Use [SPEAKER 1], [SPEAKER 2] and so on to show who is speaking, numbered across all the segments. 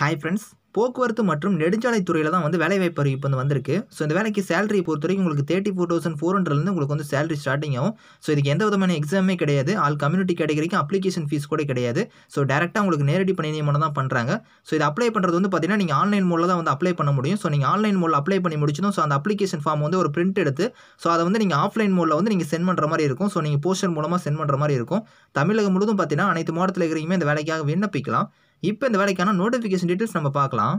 [SPEAKER 1] hi friends போக்குவரத்து மற்றும் நெடுஞ்சாலைத்துறையில் தான் வந்து வாய்ப்பு அறிவிப்பு வந்து வந்திருக்கு ஸோ இந்த வேலைக்கு சேலரி பொறுத்த வரைக்கும் உங்களுக்கு தேர்ட்டி ஃபோர் தௌசண்ட் ஃபோர் ஹண்ட்ரட்லேருந்து உங்களுக்கு வந்து சேலரி ஸ்டார்டிங் ஆகும் ஸோ இதுக்கு எந்த விதமான எக்ஸாமே கிடையாது ஆல் கம்யூனிட்டி கேட்டகரிக்கும் அப்ளிகேஷன் ஃபீஸ் கூட கிடையாது ஸோ டேரெக்டாக உங்களுக்கு நேரடி பணி நியமனம் தான் பண்ணுறாங்க ஸோ இது அப்ளை பண்ணுறது வந்து பார்த்தீங்கன்னா நீங்கள் ஆன்லைன் மூலம் தான் வந்து அப்ளை பண்ண முடியும் ஸோ நீங்கள் ஆன்லைன் மூலம் அப்ளை பண்ணி முடிச்சதும் ஸோ அந்த அப்ளிகேஷன் ஃபார்ம் வந்து ஒரு பிரிண்ட் எடுத்து ஸோ அதை வந்து நீங்கள் ஆஃப்லைன் மூலம் வந்து நீங்கள் சென்ட் பண்ணுற மாதிரி இருக்கும் ஸோ நீங்கள் போஸ்டர் மூலமாக சென்ட் பண்ணுற மாதிரி இருக்கும் தமிழகம் முழுவதும் பார்த்தீங்கன்னா அனைத்து மாவட்டத்தில் இருக்கிறீங்க இந்த வேலைக்காக விண்ணப்பிக்கலாம் இப்போ இந்த வேலைக்கான நோட்டிஃபிகேஷன் டீட்டெயில்ஸ் நம்ம பார்க்கலாம்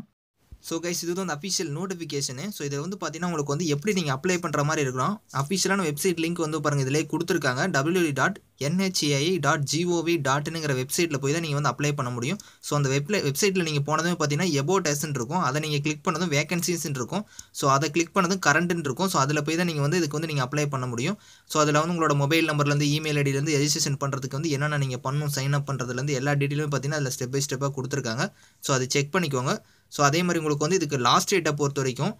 [SPEAKER 1] ஸோ கைஸ் இது வந்து அஃபிஷியல் நோட்டிஃபிகேஷனு ஸோ இதில் வந்து பார்த்தீங்கன்னா உங்களுக்கு வந்து எப்படி நீங்கள் அப்ளை பண்ணுற மாதிரி இருக்கலாம் அஃபிஷியலான வெப்சைட் லிங்க் வந்து பாருங்கள் இதிலே கொடுத்துருக்காங்க W dot NHAI dot GOV டாட்னுங்கிற வெப்சைட்டில் போய் தான் நீங்கள் வந்து அப்ளை பண்ண முடியும் ஸோ அந்த வெப்ல வெப்சைட்டில் நீங்கள் போனதுமே பார்த்தீங்கன்னா எபோ டெஸ்ட்னு இருக்கும் அதை நீங்கள் கிளிக் பண்ணதும் வேகன்சிஸ்ன்னு இருக்கும் ஸோ அதை கிளிக் பண்ணதும் கரண்ட்டுன்னு இருக்கும் ஸோ அதில் போய் தான் நீங்கள் வந்து இதுக்கு வந்து நீங்கள் அப்ளை பண்ண முடியும் ஸோ அதில் வந்து உங்களோட மொபைல் நம்பர்லேருந்து இமெயில் ஐடியிலேருந்து ரெஜிஸ்ட்ரேஷன் பண்ணுறதுக்கு வந்து என்னென்ன நீங்கள் பண்ணணும் சைன் அப் பண்ணுறதுலேருந்து எல்லா டீட்டெயிலும் பார்த்தீங்கன்னா அதில் ஸ்டெப் பை ஸ்டெப்பாக கொடுத்துருக்காங்க ஸோ அதை செக் பண்ணிக்கோங்க ஸோ அதே மாதிரி உங்களுக்கு வந்து இதுக்கு லாஸ்ட் டேட்டை பொறுத்த வரைக்கும்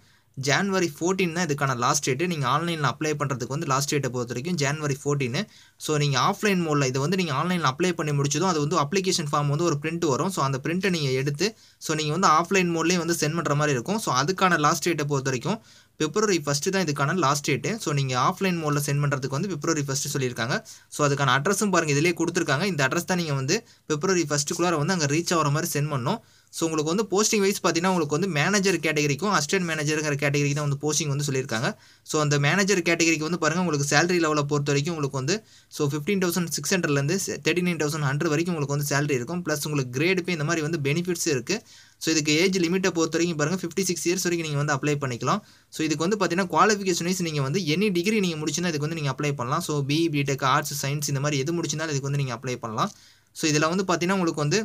[SPEAKER 1] ஜான்வரி ஃபோர்டீன் தான் இதுக்கான லாஸ்ட் டேட்டு நீங்கள் ஆன்லைனில் அப்ளை பண்ணுறதுக்கு வந்து லாஸ்ட் டேட்டை பொறுத்த வரைக்கும் ஜான்வரி ஃபோர்டீனு ஸோ நீங்கள் ஆஃப்லைன் மோடில் இதை வந்து நீங்கள் ஆன்லைனில் அப்ளை பண்ணி முடிச்சதும் அது வந்து அப்ளிகேஷன் ஃபார்ம் வந்து ஒரு பிரிண்ட் வரும் ஸோ அந்த பிரிண்ட்டை நீங்கள் எடுத்து ஸோ நீங்கள் வந்து ஆஃப்லைன் மோட்லேயே வந்து சென்ட் பண்ணுற மாதிரி இருக்கும் ஸோ அதுக்கான லாஸ்ட் டேட்டை பொறுத்த வரைக்கும் பிப்ரவரி ஃபஸ்ட்டு தான் இதுக்கான லாஸ்ட் டேட்டு ஸோ நீங்கள் ஆஃப்லைன் மோடில் சென்ட் பண்ணுறதுக்கு வந்து பிப்ரவரி ஃபஸ்ட்டு சொல்லியிருக்காங்க ஸோ அதுக்கான அட்ரஸும் பாருங்கள் இதிலே கொடுத்துருக்காங்க இந்த அட்ரஸ் தான் நீங்கள் வந்து பிப்ரவரி ஃபஸ்ட்டுக்குள்ளார வந்து அங்கே ரீச் ஆகிற மாதிரி சென்ட் பண்ணணும் ஸோ உங்களுக்கு வந்து போஸ்டிங் வைஸ் பார்த்தீங்கன்னா உங்களுக்கு வந்து மேனேஜர் கேட்டகரிக்கும் அசிஸ்டன்ட் மேனேஜருங்கிற கேட்டகரி தான் வந்து போஸ்டிங் வந்து சொல்லியிருக்காங்க ஸோ அந்த மேனேஜர் கேட்டகரிக்கு வந்து பாருங்கள் உங்களுக்கு சேலரி லெவலை பொறுத்த வரைக்கும் உங்களுக்கு வந்து ஸோ ஃபிஃப்டீன் தௌசண்ட் சிக்ஸ் ஹண்ட்ரட்லேருந்து தேர்ட்டி நைன் தௌசண்ட் ஹண்ட்ரட் வரைக்கும் உங்களுக்கு வந்து சேலரி இருக்கும் ப்ளஸ் உங்களுக்கு கிரேடு பே இந்த மாதிரி வந்து பெனிஃபிட்ஸ் இருக்குது ஸோ இதுக்கு ஏஜ் லிமிட்டை பொறுத்த வரைக்கும் பாருங்கள் ஃபிஃப்டி சிக்ஸ் இயர்ஸ் வரைக்கும் நீங்கள் வந்து அப்ளை பண்ணிக்கலாம் ஸோ இதுக்கு வந்து பார்த்தீங்கன்னா குவாலிஃபிகேஷன் வைஸ் நீங்கள் வந்து எனி டிகிரி நீங்கள் முடிச்சுன்னா இதுக்கு வந்து நீங்கள் அப்ளை பண்ணலாம் so B BTech arts science இந்த மாதிரி எது முடிச்சுனாலும் இதுக்கு வந்து நீங்கள் அப்ளை பண்ணலாம் ஸோ இதில் வந்து பார்த்தீங்கன்னா உங்களுக்கு வந்து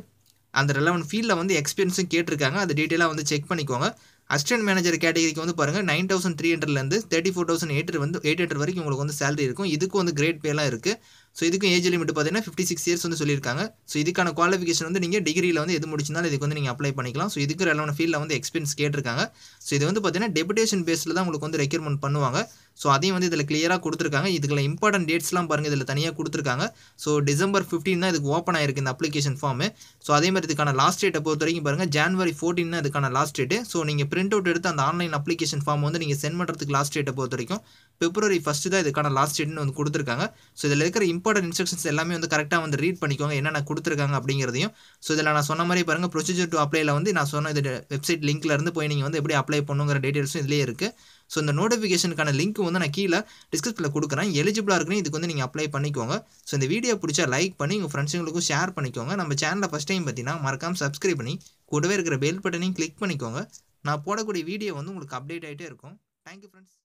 [SPEAKER 1] அந்த ரெலவன் ஃபீல்டில் வந்து எக்ஸ்பீரியன்ஸும் கேட்டிருக்காங்க அந்த டீட்டெயிலாக வந்து செக் பண்ணிக்கோங்க அசிஸ்டன்ட் மேனேஜர் கேட்டகரிக்கு வந்து பாருங்கள் நைன் தௌசண்ட் த்ரீ ஹண்ட்ரட்லேருந்து தேர்ட்டி ஃபோர் தௌசண்ட் எயிட் வந்து எயிட் ஹண்ட்ரட் வரைக்கும் உங்களுக்கு வந்து சேலரி இருக்கும் இதுக்கு வந்து கிரேட் பேலாம் இருக்குது ஸோ இதுக்கும் ஏஜ் லிமிட் பார்த்தீங்கன்னா ஃபிஃப்டி சிக்ஸ் இயர்ஸ் வந்து சொல்லியிருக்காங்க ஸோ இதுக்கான குவாலிஃபிகேஷன் வந்து நீங்கள் டிகிரியில் வந்து எது முடிச்சிருந்தாலும் இதுக்கு வந்து நீங்கள் அப்ளை பண்ணிக்கலாம் ஸோ இதுக்கு ரெலவன் ஃபீல்டில் வந்து எக்ஸ்பீரியன்ஸ் கேட்டிருக்காங்க ஸோ இது வந்து பார்த்தீங்கன்னா டெபுடேஷன் பேஸில் தான் உங்களுக்கு வந்து ரெக்யூர்மெண்ட் பண்ணுவாங்க ஸோ அதையும் வந்து இதில் கிளியராக கொடுத்துருக்காங்க இதுக்குள்ள இம்பார்ட்டன்ட் டேட்ஸ்லாம் பாருங்கள் இதில் தனியாக கொடுத்துருக்காங்க ஸோ டிசம்பர் ஃபிஃப்டீன் தான் இதுக்கு ஓப்பன் ஆயிருக்கு இந்த அப்ளிகேஷன் ஃபார்மு ஸோ அதே மாதிரி இதுக்கான லாஸ்ட் டேட்டை பொறுத்த வரைக்கும் பாருங்கள் ஜான்வரி ஃபோர்டீன் தான் இதுக்கான லாஸ்ட் டேட்டு ஸோ நீங்கள் பிரிண்ட் அவுட் எடுத்து அந்த ஆன்லைன் அப்ளிகேஷன் ஃபார்ம் வந்து நீங்கள் சென்ட் பண்ணுறதுக்கு லாஸ்ட் டேட்டை பொறுத்த வரைக்கும் பிப்ரவரி ஃபஸ்ட்டு தான் இதுக்கான லாஸ்ட் டேட்னு வந்து கொடுத்துருக்காங்க ஸோ இதில் இருக்கிற இம்பார்ட்டன்ட் இன்ஸ்ட்ரக்ஷன்ஸ் எல்லாமே வந்து கரெக்டாக வந்து ரீட் பண்ணிக்கோங்க என்னென்ன கொடுத்துருக்காங்க அப்படிங்கிறதையும் ஸோ இதில் நான் சொன்ன மாதிரி பாருங்கள் ப்ரொசீஜர் டு அப்ளைல வந்து நான் சொன்ன இது வெப்சைட் லிங்க்லேருந்து போய் நீங்கள் வந்து எப்படி அப்ளை பண்ணுங்கிற டீட்டெயில்ஸும் இதிலேயே இருக்குது ஸோ இந்த நோட்டிஃபிகேஷனுக்கான லிங்க் வந்து நான் கீழே டிஸ்கிரிப்ஷனில் கொடுக்குறேன் எலிஜிபிளாக இருக்குன்னு இதுக்கு வந்து நீங்கள் அப்ளை பண்ணிக்கோங்க ஸோ இந்த வீடியோ பிடிச்சா லைக் பண்ணி உங்கள் ஃப்ரெண்ட்ஸுங்களுக்கும் ஷேர் பண்ணிக்கோங்க நம்ம சேனலில் ஃபஸ்ட் டைம் பார்த்தீங்கன்னா மறக்காமல் சப்ஸ்கிரைப் பண்ணி கூடவே இருக்கிற பெல் பட்டனையும் கிளிக் பண்ணிக்கோங்க நான் போடக்கூடிய வீடியோ வந்து உங்களுக்கு அப்டேட் ஆகிட்டே இருக்கும் தேங்க்யூ ஃப்ரெண்ட்ஸ்